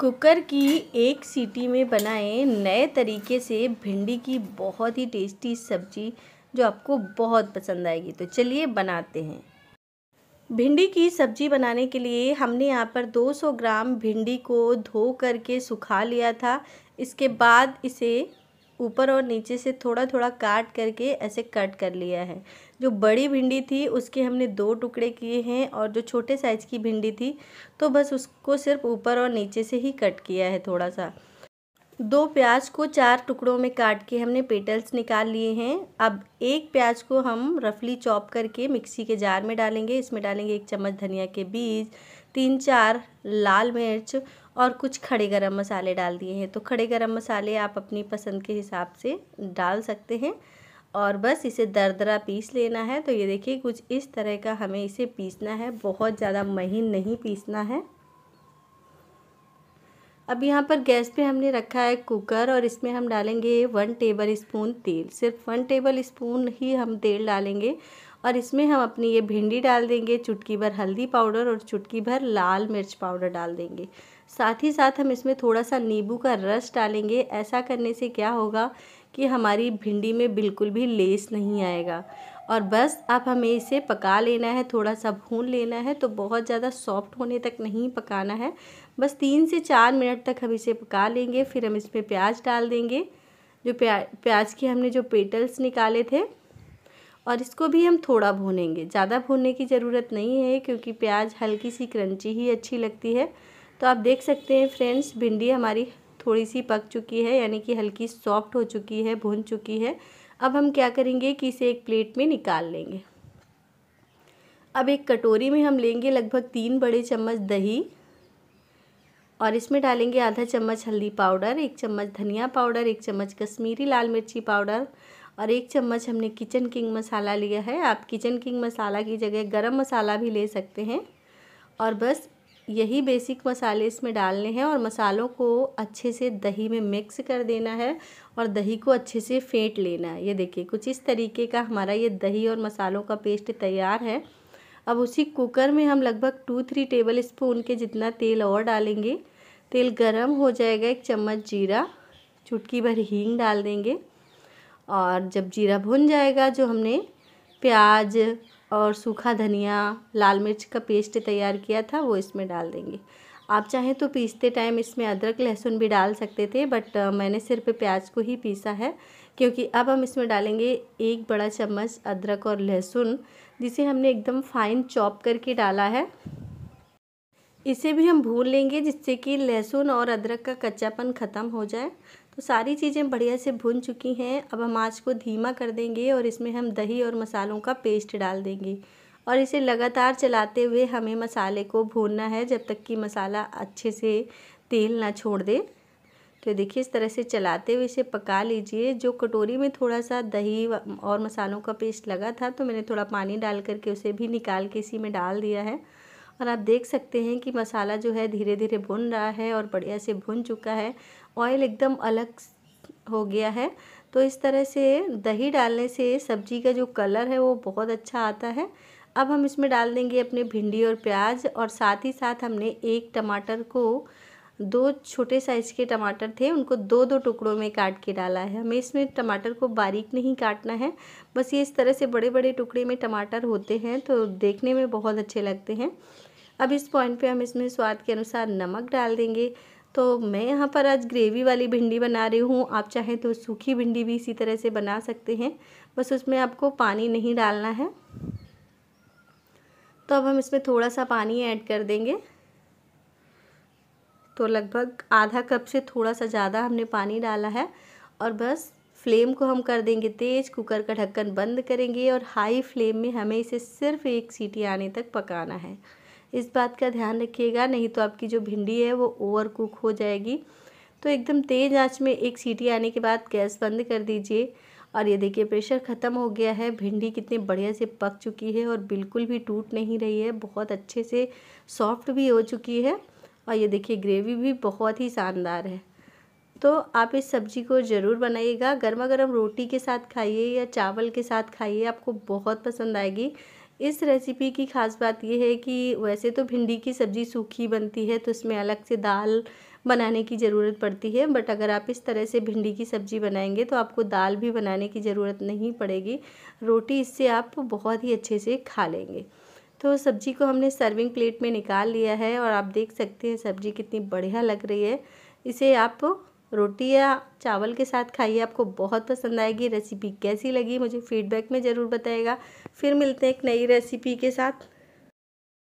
cooker की एक सीटी में बनाए नए तरीके से भिंडी की बहुत ही टेस्टी सब्जी जो आपको बहुत पसंद आएगी तो चलिए बनाते हैं भिंडी की सब्जी बनाने के लिए हमने यहाँ पर 200 ग्राम भिंडी को धो करके सुखा लिया था इसके बाद इसे ऊपर और नीचे से थोड़ा थोड़ा काट करके ऐसे कट कर लिया है जो बड़ी भिंडी थी उसके हमने दो टुकड़े किए हैं और जो छोटे साइज़ की भिंडी थी तो बस उसको सिर्फ ऊपर और नीचे से ही कट किया है थोड़ा सा दो प्याज को चार टुकड़ों में काट के हमने पेटल्स निकाल लिए हैं अब एक प्याज को हम रफली चॉप करके मिक्सी के जार में डालेंगे इसमें डालेंगे एक चम्मच धनिया के बीज तीन चार लाल मिर्च और कुछ खड़े गरम मसाले डाल दिए हैं तो खड़े गरम मसाले आप अपनी पसंद के हिसाब से डाल सकते हैं और बस इसे दरदरा पीस लेना है तो ये देखिए कुछ इस तरह का हमें इसे पीसना है बहुत ज़्यादा महीन नहीं पीसना है अब यहाँ पर गैस पे हमने रखा है कुकर और इसमें हम डालेंगे वन टेबल स्पून तेल सिर्फ वन टेबल स्पून ही हम तेल डालेंगे और इसमें हम अपनी ये भिंडी डाल देंगे चुटकी भर हल्दी पाउडर और चुटकी भर लाल मिर्च पाउडर डाल देंगे साथ ही साथ हम इसमें थोड़ा सा नींबू का रस डालेंगे ऐसा करने से क्या होगा कि हमारी भिंडी में बिल्कुल भी लेस नहीं आएगा और बस अब हमें इसे पका लेना है थोड़ा सा भून लेना है तो बहुत ज़्यादा सॉफ्ट होने तक नहीं पकाना है बस तीन से चार मिनट तक हम इसे पका लेंगे फिर हम इसमें प्याज डाल देंगे जो प्या प्याज के हमने जो पेटल्स निकाले थे और इसको भी हम थोड़ा भूनेंगे ज़्यादा भूनने की ज़रूरत नहीं है क्योंकि प्याज हल्की सी क्रंची ही अच्छी लगती है तो आप देख सकते हैं फ्रेंड्स भिंडी हमारी थोड़ी सी पक चुकी है यानी कि हल्की सॉफ्ट हो चुकी है भून चुकी है अब हम क्या करेंगे कि इसे एक प्लेट में निकाल लेंगे अब एक कटोरी में हम लेंगे लगभग तीन बड़े चम्मच दही और इसमें डालेंगे आधा चम्मच हल्दी पाउडर एक चम्मच धनिया पाउडर एक चम्मच कश्मीरी लाल मिर्ची पाउडर और एक चम्मच हमने किचन किंग मसाला लिया है आप किचन किंग मसाला की जगह गरम मसाला भी ले सकते हैं और बस यही बेसिक मसाले इसमें डालने हैं और मसालों को अच्छे से दही में मिक्स कर देना है और दही को अच्छे से फेंट लेना है ये देखिए कुछ इस तरीके का हमारा ये दही और मसालों का पेस्ट तैयार है अब उसी कुकर में हम लगभग टू थ्री टेबल स्पून के जितना तेल और डालेंगे तेल गरम हो जाएगा एक चम्मच जीरा चुटकी भर हींग डाल देंगे और जब जीरा भुन जाएगा जो हमने प्याज और सूखा धनिया लाल मिर्च का पेस्ट तैयार किया था वो इसमें डाल देंगे आप चाहें तो पीसते टाइम इसमें अदरक लहसुन भी डाल सकते थे बट मैंने सिर्फ प्याज को ही पीसा है क्योंकि अब हम इसमें डालेंगे एक बड़ा चम्मच अदरक और लहसुन जिसे हमने एकदम फाइन चॉप करके डाला है इसे भी हम भून लेंगे जिससे कि लहसुन और अदरक का कच्चापन ख़त्म हो जाए तो सारी चीज़ें बढ़िया से भुन चुकी हैं अब हम आँच को धीमा कर देंगे और इसमें हम दही और मसालों का पेस्ट डाल देंगे और इसे लगातार चलाते हुए हमें मसाले को भूनना है जब तक कि मसाला अच्छे से तेल ना छोड़ दे तो देखिए इस तरह से चलाते हुए इसे पका लीजिए जो कटोरी में थोड़ा सा दही और मसालों का पेस्ट लगा था तो मैंने थोड़ा पानी डाल करके उसे भी निकाल के इसी में डाल दिया है और आप देख सकते हैं कि मसाला जो है धीरे धीरे भुन रहा है और बढ़िया से भुन चुका है ऑयल एकदम अलग हो गया है तो इस तरह से दही डालने से सब्जी का जो कलर है वो बहुत अच्छा आता है अब हम इसमें डाल देंगे अपने भिंडी और प्याज और साथ ही साथ हमने एक टमाटर को दो छोटे साइज़ के टमाटर थे उनको दो दो टुकड़ों में काट के डाला है हमें इसमें टमाटर को बारीक नहीं काटना है बस ये इस तरह से बड़े बड़े टुकड़े में टमाटर होते हैं तो देखने में बहुत अच्छे लगते हैं अब इस पॉइंट पे हम इसमें स्वाद के अनुसार नमक डाल देंगे तो मैं यहाँ पर आज ग्रेवी वाली भिंडी बना रही हूँ आप चाहें तो सूखी भिंडी भी इसी तरह से बना सकते हैं बस उसमें आपको पानी नहीं डालना है तो अब हम इसमें थोड़ा सा पानी ऐड कर देंगे तो लगभग आधा कप से थोड़ा सा ज़्यादा हमने पानी डाला है और बस फ्लेम को हम कर देंगे तेज़ कुकर का ढक्कन बंद करेंगे और हाई फ्लेम में हमें इसे सिर्फ एक सीटी आने तक पकाना है इस बात का ध्यान रखिएगा नहीं तो आपकी जो भिंडी है वो ओवर कुक हो जाएगी तो एकदम तेज़ आंच में एक सीटी आने के बाद गैस बंद कर दीजिए और ये देखिए प्रेशर ख़त्म हो गया है भिंडी कितनी बढ़िया से पक चुकी है और बिल्कुल भी टूट नहीं रही है बहुत अच्छे से सॉफ्ट भी हो चुकी है और ये देखिए ग्रेवी भी बहुत ही शानदार है तो आप इस सब्ज़ी को ज़रूर बनाइएगा गर्मा गर्म रोटी के साथ खाइए या चावल के साथ खाइए आपको बहुत पसंद आएगी इस रेसिपी की ख़ास बात यह है कि वैसे तो भिंडी की सब्ज़ी सूखी बनती है तो उसमें अलग से दाल बनाने की ज़रूरत पड़ती है बट अगर आप इस तरह से भिंडी की सब्ज़ी बनाएंगे तो आपको दाल भी बनाने की ज़रूरत नहीं पड़ेगी रोटी इससे आप बहुत ही अच्छे से खा लेंगे तो सब्ज़ी को हमने सर्विंग प्लेट में निकाल लिया है और आप देख सकते हैं सब्ज़ी कितनी बढ़िया लग रही है इसे आप रोटी या चावल के साथ खाइए आपको बहुत पसंद आएगी रेसिपी कैसी लगी मुझे फीडबैक में ज़रूर बताएगा फिर मिलते हैं एक नई रेसिपी के साथ